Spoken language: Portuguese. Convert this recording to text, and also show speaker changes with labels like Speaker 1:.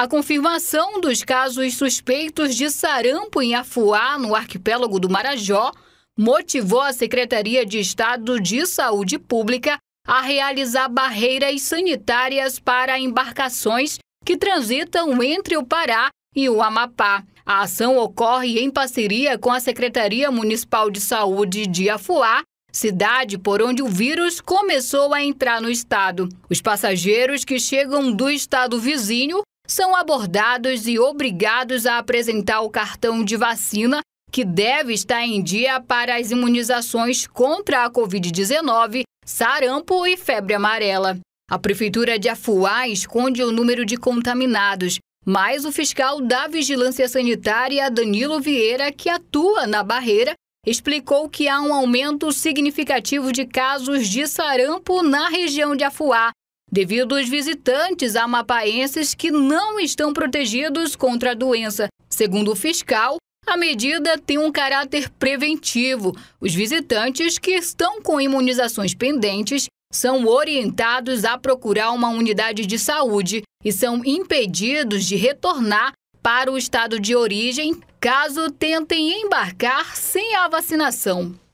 Speaker 1: A confirmação dos casos suspeitos de sarampo em Afuá, no arquipélago do Marajó, motivou a Secretaria de Estado de Saúde Pública a realizar barreiras sanitárias para embarcações que transitam entre o Pará e o Amapá. A ação ocorre em parceria com a Secretaria Municipal de Saúde de Afuá, cidade por onde o vírus começou a entrar no estado. Os passageiros que chegam do estado vizinho são abordados e obrigados a apresentar o cartão de vacina que deve estar em dia para as imunizações contra a Covid-19, sarampo e febre amarela. A Prefeitura de Afuá esconde o número de contaminados, mas o fiscal da Vigilância Sanitária, Danilo Vieira, que atua na barreira, explicou que há um aumento significativo de casos de sarampo na região de Afuá, devido aos visitantes amapaenses que não estão protegidos contra a doença. Segundo o fiscal, a medida tem um caráter preventivo. Os visitantes que estão com imunizações pendentes são orientados a procurar uma unidade de saúde e são impedidos de retornar para o estado de origem caso tentem embarcar sem a vacinação.